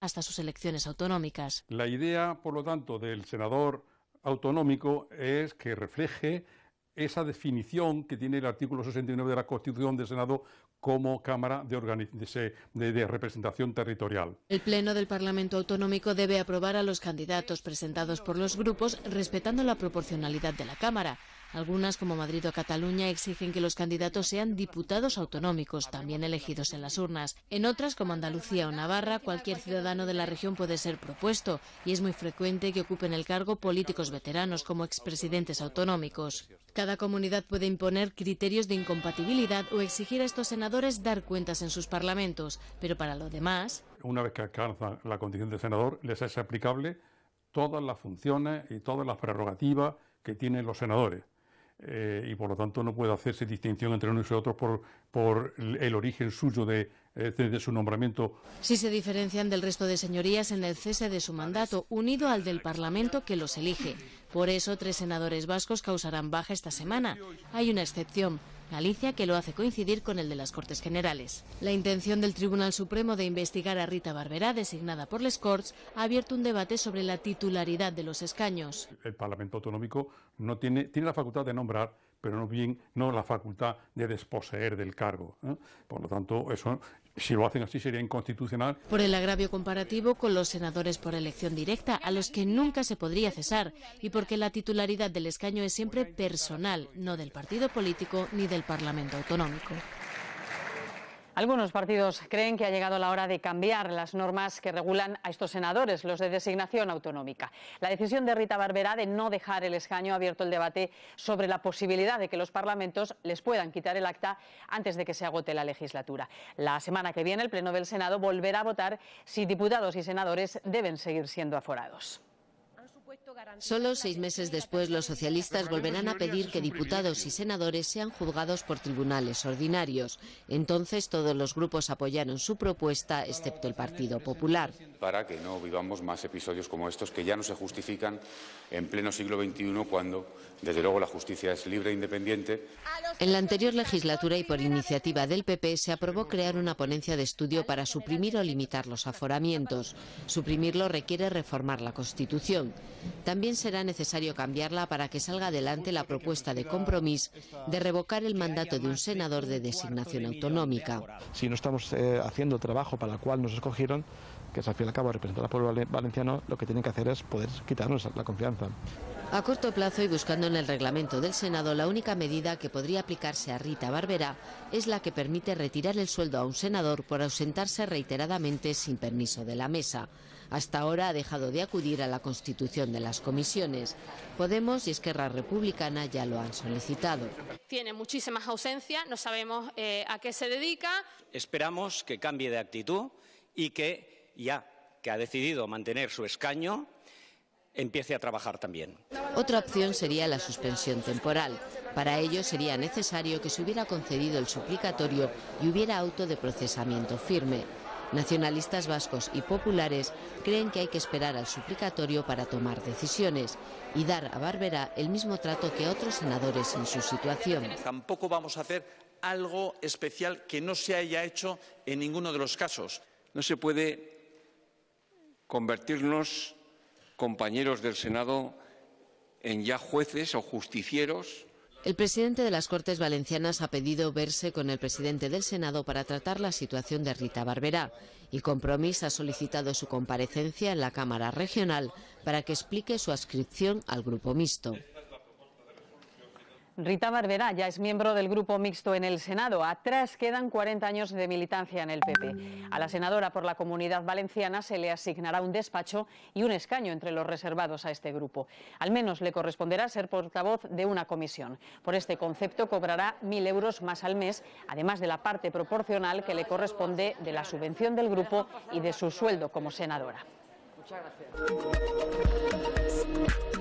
hasta sus elecciones autonómicas. La idea, por lo tanto, del senador autonómico es que refleje esa definición que tiene el artículo 69 de la Constitución del Senado como Cámara de, de, Representación Territorial. El Pleno del Parlamento Autonómico debe aprobar a los candidatos presentados por los grupos respetando la proporcionalidad de la Cámara. Algunas, como Madrid o Cataluña, exigen que los candidatos sean diputados autonómicos, también elegidos en las urnas. En otras, como Andalucía o Navarra, cualquier ciudadano de la región puede ser propuesto y es muy frecuente que ocupen el cargo políticos veteranos como expresidentes autonómicos. Cada comunidad puede imponer criterios de incompatibilidad o exigir a estos senadores dar cuentas en sus parlamentos, pero para lo demás... Una vez que alcanzan la condición de senador, les es aplicable todas las funciones y todas las prerrogativas que tienen los senadores. Eh, y por lo tanto no puede hacerse distinción entre unos y otros por, por el origen suyo de, de su nombramiento. Si se diferencian del resto de señorías en el cese de su mandato, unido al del Parlamento que los elige. Por eso, tres senadores vascos causarán baja esta semana. Hay una excepción. Galicia, que lo hace coincidir con el de las Cortes Generales. La intención del Tribunal Supremo de investigar a Rita Barberá, designada por les Corts, ha abierto un debate sobre la titularidad de los escaños. El Parlamento Autonómico no tiene la facultad de nombrar pero no bien no la facultad de desposeer del cargo. ¿eh? Por lo tanto, eso si lo hacen así sería inconstitucional. Por el agravio comparativo con los senadores por elección directa, a los que nunca se podría cesar, y porque la titularidad del escaño es siempre personal, no del partido político ni del Parlamento autonómico. Algunos partidos creen que ha llegado la hora de cambiar las normas que regulan a estos senadores, los de designación autonómica. La decisión de Rita Barberá de no dejar el escaño ha abierto el debate sobre la posibilidad de que los parlamentos les puedan quitar el acta antes de que se agote la legislatura. La semana que viene el Pleno del Senado volverá a votar si diputados y senadores deben seguir siendo aforados. Solo seis meses después, los socialistas volverán a pedir que diputados y senadores sean juzgados por tribunales ordinarios. Entonces, todos los grupos apoyaron su propuesta, excepto el Partido Popular para que no vivamos más episodios como estos que ya no se justifican en pleno siglo XXI cuando, desde luego, la justicia es libre e independiente. En la anterior legislatura y por iniciativa del PP se aprobó crear una ponencia de estudio para suprimir o limitar los aforamientos. Suprimirlo requiere reformar la Constitución. También será necesario cambiarla para que salga adelante la propuesta de compromiso de revocar el mandato de un senador de designación autonómica. Si no estamos eh, haciendo trabajo para el cual nos escogieron, que es hacer al de representar al pueblo valenciano, lo que tienen que hacer es poder quitarnos la confianza. A corto plazo y buscando en el reglamento del Senado, la única medida que podría aplicarse a Rita Barberá es la que permite retirar el sueldo a un senador por ausentarse reiteradamente sin permiso de la mesa. Hasta ahora ha dejado de acudir a la constitución de las comisiones. Podemos y Esquerra Republicana ya lo han solicitado. Tiene muchísimas ausencias, no sabemos eh, a qué se dedica. Esperamos que cambie de actitud y que ya ha decidido mantener su escaño empiece a trabajar también. Otra opción sería la suspensión temporal. Para ello sería necesario que se hubiera concedido el suplicatorio y hubiera auto de procesamiento firme. Nacionalistas vascos y populares creen que hay que esperar al suplicatorio para tomar decisiones y dar a Bárbara el mismo trato que a otros senadores en su situación. Tampoco vamos a hacer algo especial que no se haya hecho en ninguno de los casos. No se puede convertirnos, compañeros del Senado, en ya jueces o justicieros. El presidente de las Cortes Valencianas ha pedido verse con el presidente del Senado para tratar la situación de Rita Barberá y Compromís ha solicitado su comparecencia en la Cámara Regional para que explique su adscripción al grupo mixto. Rita Barberá ya es miembro del grupo mixto en el Senado. Atrás quedan 40 años de militancia en el PP. A la senadora por la Comunidad Valenciana se le asignará un despacho y un escaño entre los reservados a este grupo. Al menos le corresponderá ser portavoz de una comisión. Por este concepto cobrará 1.000 euros más al mes, además de la parte proporcional que le corresponde de la subvención del grupo y de su sueldo como senadora. Muchas gracias.